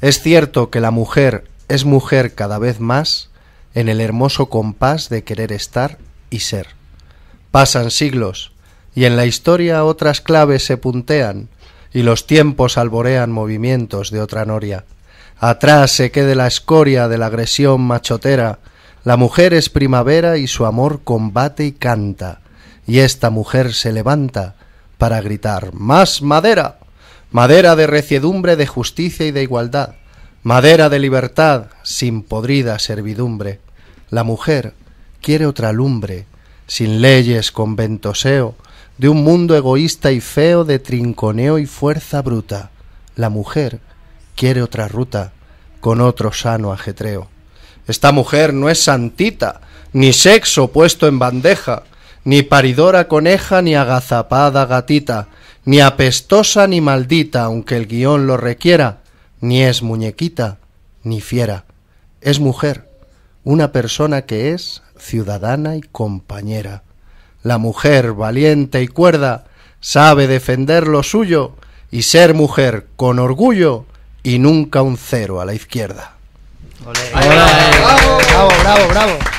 Es cierto que la mujer es mujer cada vez más en el hermoso compás de querer estar y ser. Pasan siglos, y en la historia otras claves se puntean, y los tiempos alborean movimientos de otra noria. Atrás se quede la escoria de la agresión machotera, la mujer es primavera y su amor combate y canta, y esta mujer se levanta para gritar ¡Más madera! madera de reciedumbre, de justicia y de igualdad, madera de libertad, sin podrida servidumbre. La mujer quiere otra lumbre, sin leyes, con ventoseo, de un mundo egoísta y feo, de trinconeo y fuerza bruta. La mujer quiere otra ruta, con otro sano ajetreo. Esta mujer no es santita, ni sexo puesto en bandeja, ni paridora coneja ni agazapada gatita, ni apestosa ni maldita, aunque el guión lo requiera, ni es muñequita, ni fiera, es mujer, una persona que es ciudadana y compañera. La mujer valiente y cuerda sabe defender lo suyo y ser mujer con orgullo y nunca un cero a la izquierda. bravo, bravo. bravo.